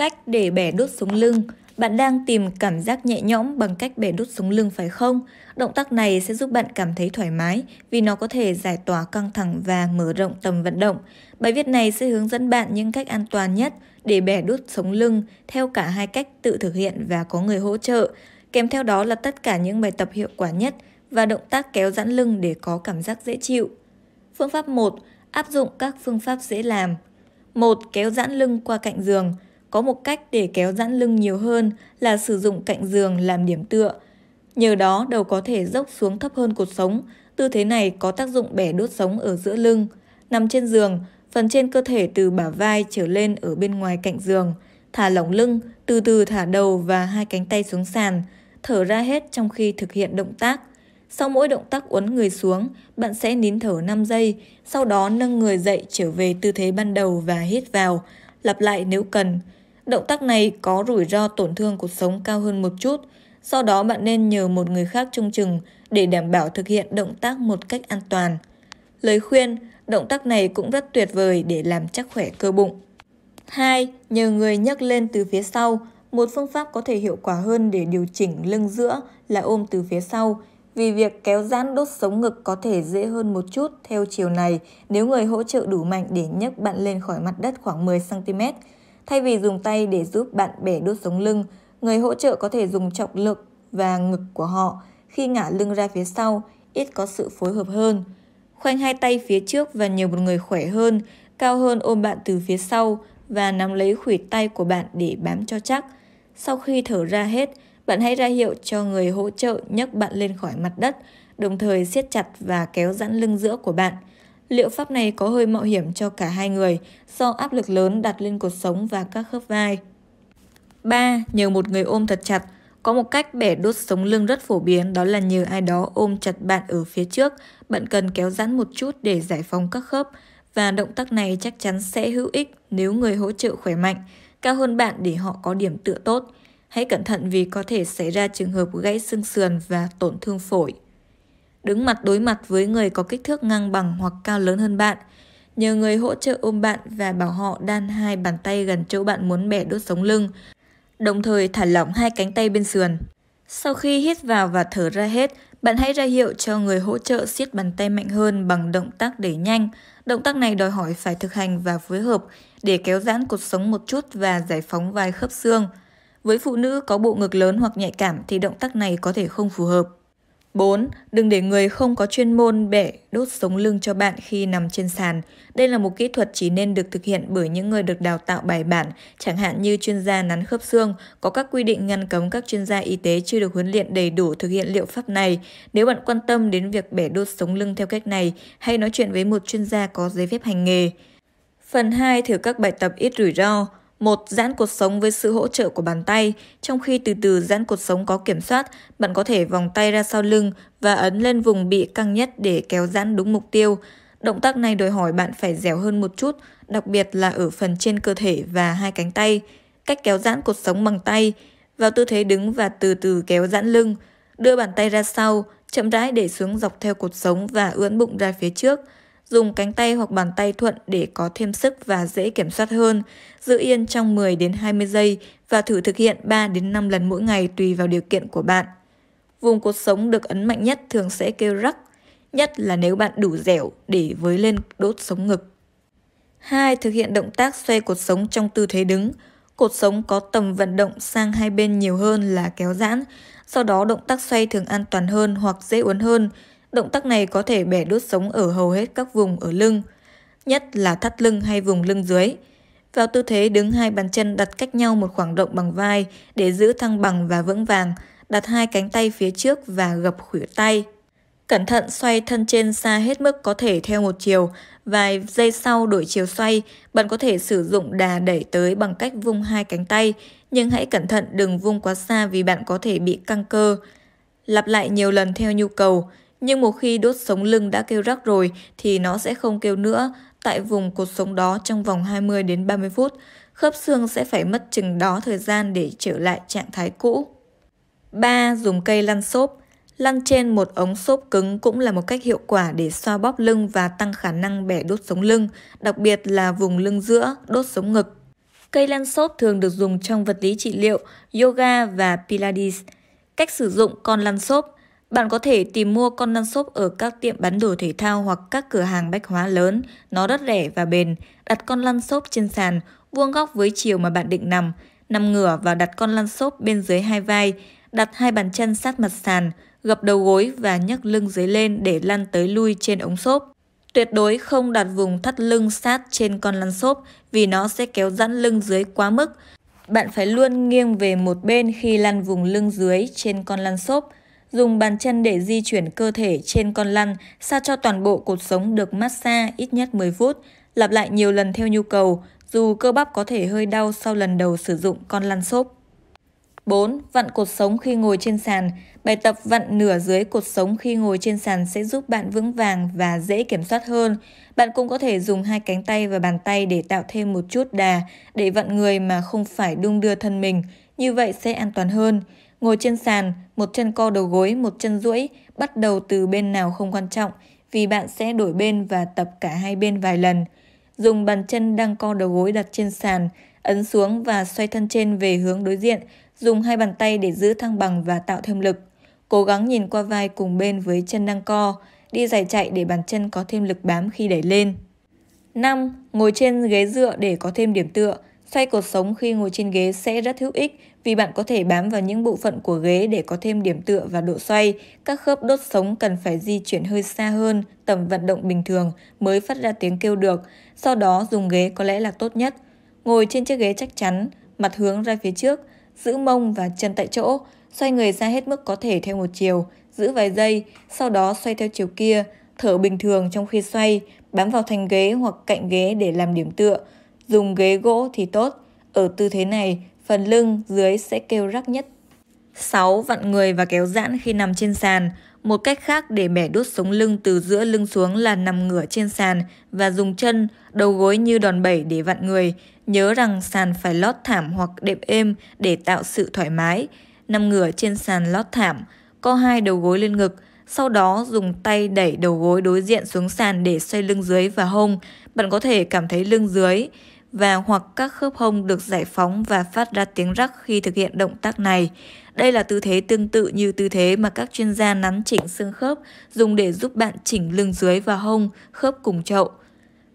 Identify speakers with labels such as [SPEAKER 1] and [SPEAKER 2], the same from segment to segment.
[SPEAKER 1] cách để bẻ đốt sống lưng. Bạn đang tìm cảm giác nhẹ nhõm bằng cách bẻ đốt sống lưng phải không? Động tác này sẽ giúp bạn cảm thấy thoải mái vì nó có thể giải tỏa căng thẳng và mở rộng tầm vận động. Bài viết này sẽ hướng dẫn bạn những cách an toàn nhất để bẻ đốt sống lưng theo cả hai cách tự thực hiện và có người hỗ trợ. Kèm theo đó là tất cả những bài tập hiệu quả nhất và động tác kéo giãn lưng để có cảm giác dễ chịu. Phương pháp 1. Áp dụng các phương pháp dễ làm. 1. Kéo giãn lưng qua cạnh giường. Có một cách để kéo giãn lưng nhiều hơn là sử dụng cạnh giường làm điểm tựa. Nhờ đó đầu có thể dốc xuống thấp hơn cột sống, tư thế này có tác dụng bẻ đốt sống ở giữa lưng. Nằm trên giường, phần trên cơ thể từ bả vai trở lên ở bên ngoài cạnh giường, thả lỏng lưng, từ từ thả đầu và hai cánh tay xuống sàn, thở ra hết trong khi thực hiện động tác. Sau mỗi động tác uốn người xuống, bạn sẽ nín thở 5 giây, sau đó nâng người dậy trở về tư thế ban đầu và hít vào, lặp lại nếu cần. Động tác này có rủi ro tổn thương cuộc sống cao hơn một chút, sau đó bạn nên nhờ một người khác trông chừng để đảm bảo thực hiện động tác một cách an toàn. Lời khuyên, động tác này cũng rất tuyệt vời để làm chắc khỏe cơ bụng. 2. Nhờ người nhấc lên từ phía sau. Một phương pháp có thể hiệu quả hơn để điều chỉnh lưng giữa là ôm từ phía sau, vì việc kéo giãn đốt sống ngực có thể dễ hơn một chút theo chiều này nếu người hỗ trợ đủ mạnh để nhấc bạn lên khỏi mặt đất khoảng 10 cm. Thay vì dùng tay để giúp bạn bẻ đốt sống lưng, người hỗ trợ có thể dùng trọng lực và ngực của họ khi ngả lưng ra phía sau, ít có sự phối hợp hơn. Khoanh hai tay phía trước và nhờ một người khỏe hơn, cao hơn ôm bạn từ phía sau và nắm lấy khuỷu tay của bạn để bám cho chắc. Sau khi thở ra hết, bạn hãy ra hiệu cho người hỗ trợ nhấc bạn lên khỏi mặt đất, đồng thời siết chặt và kéo giãn lưng giữa của bạn liệu pháp này có hơi mạo hiểm cho cả hai người do áp lực lớn đặt lên cột sống và các khớp vai. 3. Nhờ một người ôm thật chặt Có một cách bẻ đốt sống lưng rất phổ biến đó là nhờ ai đó ôm chặt bạn ở phía trước. Bạn cần kéo giãn một chút để giải phóng các khớp và động tác này chắc chắn sẽ hữu ích nếu người hỗ trợ khỏe mạnh, cao hơn bạn để họ có điểm tựa tốt. Hãy cẩn thận vì có thể xảy ra trường hợp gãy xương sườn và tổn thương phổi đứng mặt đối mặt với người có kích thước ngang bằng hoặc cao lớn hơn bạn. Nhờ người hỗ trợ ôm bạn và bảo họ đan hai bàn tay gần chỗ bạn muốn bẻ đốt sống lưng, đồng thời thả lỏng hai cánh tay bên sườn. Sau khi hít vào và thở ra hết, bạn hãy ra hiệu cho người hỗ trợ siết bàn tay mạnh hơn bằng động tác đẩy nhanh. Động tác này đòi hỏi phải thực hành và phối hợp để kéo giãn cột sống một chút và giải phóng vai khớp xương. Với phụ nữ có bộ ngực lớn hoặc nhạy cảm thì động tác này có thể không phù hợp. 4. Đừng để người không có chuyên môn bẻ đốt sống lưng cho bạn khi nằm trên sàn. Đây là một kỹ thuật chỉ nên được thực hiện bởi những người được đào tạo bài bản, chẳng hạn như chuyên gia nắn khớp xương. Có các quy định ngăn cấm các chuyên gia y tế chưa được huấn luyện đầy đủ thực hiện liệu pháp này. Nếu bạn quan tâm đến việc bẻ đốt sống lưng theo cách này, hãy nói chuyện với một chuyên gia có giấy phép hành nghề. Phần 2. Thử các bài tập ít rủi ro một Giãn cột sống với sự hỗ trợ của bàn tay. Trong khi từ từ giãn cột sống có kiểm soát, bạn có thể vòng tay ra sau lưng và ấn lên vùng bị căng nhất để kéo giãn đúng mục tiêu. Động tác này đòi hỏi bạn phải dẻo hơn một chút, đặc biệt là ở phần trên cơ thể và hai cánh tay. Cách kéo giãn cột sống bằng tay, vào tư thế đứng và từ từ kéo giãn lưng. Đưa bàn tay ra sau, chậm rãi để xuống dọc theo cột sống và ưỡn bụng ra phía trước dùng cánh tay hoặc bàn tay thuận để có thêm sức và dễ kiểm soát hơn, giữ yên trong 10 đến 20 giây và thử thực hiện 3 đến 5 lần mỗi ngày tùy vào điều kiện của bạn. Vùng cột sống được ấn mạnh nhất thường sẽ kêu rắc, nhất là nếu bạn đủ dẻo để với lên đốt sống ngực. 2. Thực hiện động tác xoay cột sống trong tư thế đứng. Cột sống có tầm vận động sang hai bên nhiều hơn là kéo giãn, sau đó động tác xoay thường an toàn hơn hoặc dễ uốn hơn, Động tác này có thể bẻ đốt sống ở hầu hết các vùng ở lưng, nhất là thắt lưng hay vùng lưng dưới. Vào tư thế đứng hai bàn chân đặt cách nhau một khoảng rộng bằng vai để giữ thăng bằng và vững vàng, đặt hai cánh tay phía trước và gập khuỷu tay. Cẩn thận xoay thân trên xa hết mức có thể theo một chiều, vài giây sau đổi chiều xoay, bạn có thể sử dụng đà đẩy tới bằng cách vung hai cánh tay, nhưng hãy cẩn thận đừng vung quá xa vì bạn có thể bị căng cơ. Lặp lại nhiều lần theo nhu cầu, nhưng một khi đốt sống lưng đã kêu rắc rồi thì nó sẽ không kêu nữa tại vùng cột sống đó trong vòng 20 đến 30 phút. Khớp xương sẽ phải mất chừng đó thời gian để trở lại trạng thái cũ. 3. Dùng cây lăn xốp Lăn trên một ống xốp cứng cũng là một cách hiệu quả để xoa bóp lưng và tăng khả năng bẻ đốt sống lưng, đặc biệt là vùng lưng giữa, đốt sống ngực. Cây lăn xốp thường được dùng trong vật lý trị liệu, yoga và pilates. Cách sử dụng con lăn xốp bạn có thể tìm mua con lăn xốp ở các tiệm bán đồ thể thao hoặc các cửa hàng bách hóa lớn. Nó rất rẻ và bền. Đặt con lăn xốp trên sàn, vuông góc với chiều mà bạn định nằm. Nằm ngửa và đặt con lăn xốp bên dưới hai vai. Đặt hai bàn chân sát mặt sàn, gập đầu gối và nhấc lưng dưới lên để lăn tới lui trên ống xốp. Tuyệt đối không đặt vùng thắt lưng sát trên con lăn xốp vì nó sẽ kéo giãn lưng dưới quá mức. Bạn phải luôn nghiêng về một bên khi lăn vùng lưng dưới trên con lăn xốp dùng bàn chân để di chuyển cơ thể trên con lăn, sao cho toàn bộ cột sống được massage ít nhất 10 phút, lặp lại nhiều lần theo nhu cầu, dù cơ bắp có thể hơi đau sau lần đầu sử dụng con lăn xốp. 4. Vặn cột sống khi ngồi trên sàn. Bài tập vặn nửa dưới cột sống khi ngồi trên sàn sẽ giúp bạn vững vàng và dễ kiểm soát hơn. Bạn cũng có thể dùng hai cánh tay và bàn tay để tạo thêm một chút đà để vặn người mà không phải đung đưa thân mình, như vậy sẽ an toàn hơn. Ngồi trên sàn, một chân co đầu gối, một chân duỗi, bắt đầu từ bên nào không quan trọng, vì bạn sẽ đổi bên và tập cả hai bên vài lần. Dùng bàn chân đang co đầu gối đặt trên sàn, ấn xuống và xoay thân trên về hướng đối diện, dùng hai bàn tay để giữ thăng bằng và tạo thêm lực. Cố gắng nhìn qua vai cùng bên với chân đang co, đi giải chạy để bàn chân có thêm lực bám khi đẩy lên. 5. Ngồi trên ghế dựa để có thêm điểm tựa. Xoay cột sống khi ngồi trên ghế sẽ rất hữu ích vì bạn có thể bám vào những bộ phận của ghế để có thêm điểm tựa và độ xoay. Các khớp đốt sống cần phải di chuyển hơi xa hơn tầm vận động bình thường mới phát ra tiếng kêu được. Sau đó dùng ghế có lẽ là tốt nhất. Ngồi trên chiếc ghế chắc chắn, mặt hướng ra phía trước, giữ mông và chân tại chỗ, xoay người ra hết mức có thể theo một chiều, giữ vài giây, sau đó xoay theo chiều kia, thở bình thường trong khi xoay, bám vào thành ghế hoặc cạnh ghế để làm điểm tựa. Dùng ghế gỗ thì tốt, ở tư thế này, phần lưng dưới sẽ kêu rắc nhất. 6. Vặn người và kéo giãn khi nằm trên sàn. Một cách khác để bẻ đốt sống lưng từ giữa lưng xuống là nằm ngửa trên sàn và dùng chân, đầu gối như đòn bẩy để vặn người. Nhớ rằng sàn phải lót thảm hoặc đệm êm để tạo sự thoải mái. Nằm ngửa trên sàn lót thảm, co hai đầu gối lên ngực, sau đó dùng tay đẩy đầu gối đối diện xuống sàn để xoay lưng dưới và hông. Bạn có thể cảm thấy lưng dưới và hoặc các khớp hông được giải phóng và phát ra tiếng rắc khi thực hiện động tác này. Đây là tư thế tương tự như tư thế mà các chuyên gia nắn chỉnh xương khớp dùng để giúp bạn chỉnh lưng dưới và hông, khớp cùng chậu.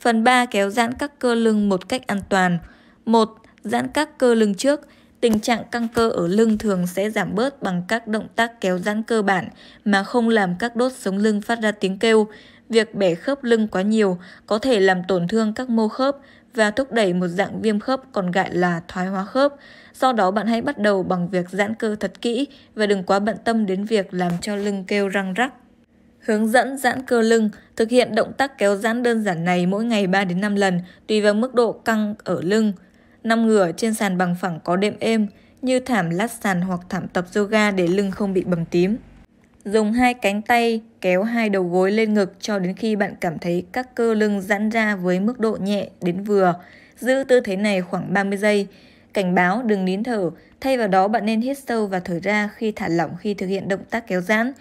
[SPEAKER 1] Phần 3 kéo giãn các cơ lưng một cách an toàn. 1. Giãn các cơ lưng trước. Tình trạng căng cơ ở lưng thường sẽ giảm bớt bằng các động tác kéo giãn cơ bản mà không làm các đốt sống lưng phát ra tiếng kêu. Việc bẻ khớp lưng quá nhiều có thể làm tổn thương các mô khớp và thúc đẩy một dạng viêm khớp còn gọi là thoái hóa khớp. Do đó bạn hãy bắt đầu bằng việc giãn cơ thật kỹ và đừng quá bận tâm đến việc làm cho lưng kêu răng rắc. Hướng dẫn giãn cơ lưng, thực hiện động tác kéo giãn đơn giản này mỗi ngày 3 đến 5 lần, tùy vào mức độ căng ở lưng. Nằm ngửa trên sàn bằng phẳng có đệm êm, như thảm lát sàn hoặc thảm tập yoga để lưng không bị bầm tím. Dùng hai cánh tay kéo hai đầu gối lên ngực cho đến khi bạn cảm thấy các cơ lưng giãn ra với mức độ nhẹ đến vừa. Giữ tư thế này khoảng 30 giây. Cảnh báo đừng nín thở, thay vào đó bạn nên hít sâu và thở ra khi thả lỏng khi thực hiện động tác kéo giãn.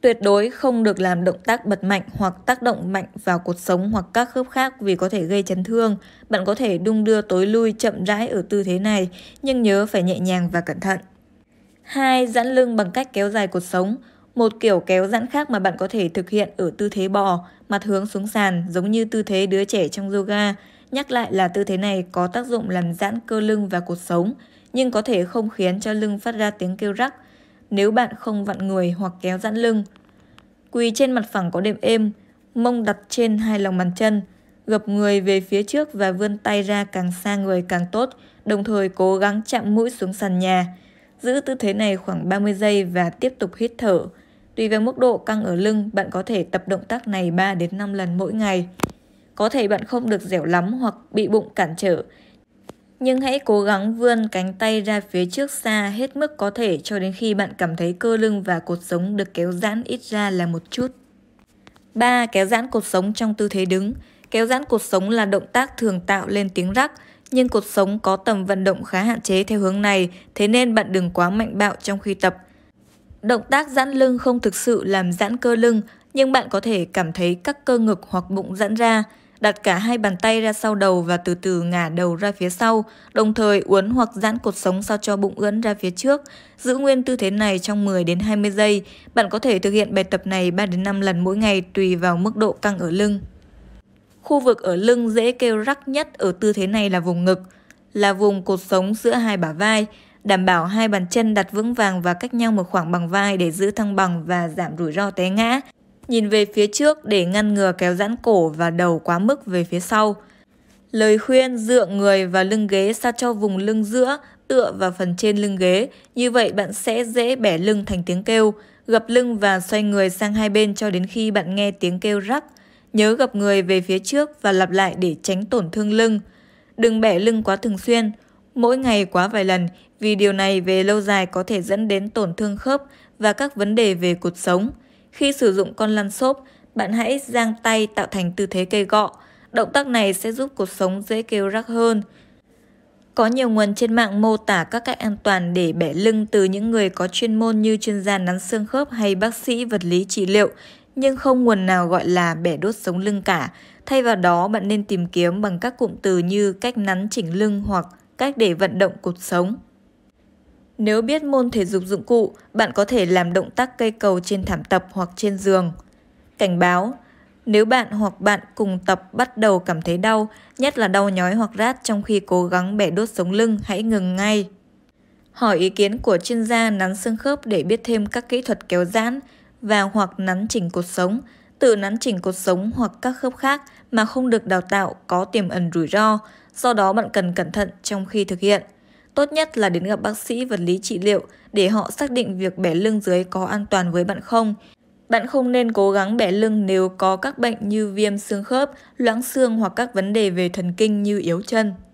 [SPEAKER 1] Tuyệt đối không được làm động tác bật mạnh hoặc tác động mạnh vào cột sống hoặc các khớp khác vì có thể gây chấn thương. Bạn có thể đung đưa tối lui chậm rãi ở tư thế này, nhưng nhớ phải nhẹ nhàng và cẩn thận. 2. Giãn lưng bằng cách kéo dài cột sống. Một kiểu kéo giãn khác mà bạn có thể thực hiện ở tư thế bò, mặt hướng xuống sàn giống như tư thế đứa trẻ trong yoga. Nhắc lại là tư thế này có tác dụng làm giãn cơ lưng và cột sống, nhưng có thể không khiến cho lưng phát ra tiếng kêu rắc nếu bạn không vặn người hoặc kéo giãn lưng. Quỳ trên mặt phẳng có đệm êm, mông đặt trên hai lòng bàn chân, gập người về phía trước và vươn tay ra càng xa người càng tốt, đồng thời cố gắng chạm mũi xuống sàn nhà. Giữ tư thế này khoảng 30 giây và tiếp tục hít thở. Tùy vào mức độ căng ở lưng, bạn có thể tập động tác này 3 đến 5 lần mỗi ngày. Có thể bạn không được dẻo lắm hoặc bị bụng cản trở, nhưng hãy cố gắng vươn cánh tay ra phía trước xa hết mức có thể cho đến khi bạn cảm thấy cơ lưng và cột sống được kéo giãn ít ra là một chút. 3. Kéo giãn cột sống trong tư thế đứng. Kéo giãn cột sống là động tác thường tạo lên tiếng rắc, nhưng cột sống có tầm vận động khá hạn chế theo hướng này, thế nên bạn đừng quá mạnh bạo trong khi tập. Động tác giãn lưng không thực sự làm giãn cơ lưng, nhưng bạn có thể cảm thấy các cơ ngực hoặc bụng giãn ra. Đặt cả hai bàn tay ra sau đầu và từ từ ngả đầu ra phía sau, đồng thời uốn hoặc giãn cột sống sao cho bụng ưỡn ra phía trước. Giữ nguyên tư thế này trong 10 đến 20 giây. Bạn có thể thực hiện bài tập này 3 đến 5 lần mỗi ngày tùy vào mức độ căng ở lưng. Khu vực ở lưng dễ kêu rắc nhất ở tư thế này là vùng ngực, là vùng cột sống giữa hai bả vai đảm bảo hai bàn chân đặt vững vàng và cách nhau một khoảng bằng vai để giữ thăng bằng và giảm rủi ro té ngã. Nhìn về phía trước để ngăn ngừa kéo giãn cổ và đầu quá mức về phía sau. Lời khuyên dựa người và lưng ghế sao cho vùng lưng giữa, tựa vào phần trên lưng ghế, như vậy bạn sẽ dễ bẻ lưng thành tiếng kêu, gập lưng và xoay người sang hai bên cho đến khi bạn nghe tiếng kêu rắc. Nhớ gập người về phía trước và lặp lại để tránh tổn thương lưng. Đừng bẻ lưng quá thường xuyên, mỗi ngày quá vài lần, vì điều này về lâu dài có thể dẫn đến tổn thương khớp và các vấn đề về cột sống. Khi sử dụng con lăn xốp, bạn hãy giang tay tạo thành tư thế cây gọ. Động tác này sẽ giúp cột sống dễ kêu rắc hơn. Có nhiều nguồn trên mạng mô tả các cách an toàn để bẻ lưng từ những người có chuyên môn như chuyên gia nắn xương khớp hay bác sĩ vật lý trị liệu, nhưng không nguồn nào gọi là bẻ đốt sống lưng cả. Thay vào đó, bạn nên tìm kiếm bằng các cụm từ như cách nắn chỉnh lưng hoặc cách để vận động cột sống. Nếu biết môn thể dục dụng cụ, bạn có thể làm động tác cây cầu trên thảm tập hoặc trên giường. Cảnh báo, nếu bạn hoặc bạn cùng tập bắt đầu cảm thấy đau, nhất là đau nhói hoặc rát trong khi cố gắng bẻ đốt sống lưng, hãy ngừng ngay. Hỏi ý kiến của chuyên gia nắn xương khớp để biết thêm các kỹ thuật kéo giãn và hoặc nắn chỉnh cột sống, tự nắn chỉnh cột sống hoặc các khớp khác mà không được đào tạo có tiềm ẩn rủi ro, do đó bạn cần cẩn thận trong khi thực hiện. Tốt nhất là đến gặp bác sĩ vật lý trị liệu để họ xác định việc bẻ lưng dưới có an toàn với bạn không. Bạn không nên cố gắng bẻ lưng nếu có các bệnh như viêm xương khớp, loãng xương hoặc các vấn đề về thần kinh như yếu chân.